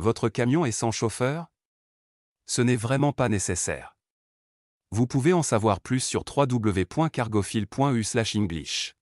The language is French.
Votre camion est sans chauffeur Ce n'est vraiment pas nécessaire. Vous pouvez en savoir plus sur wwwcargophileu english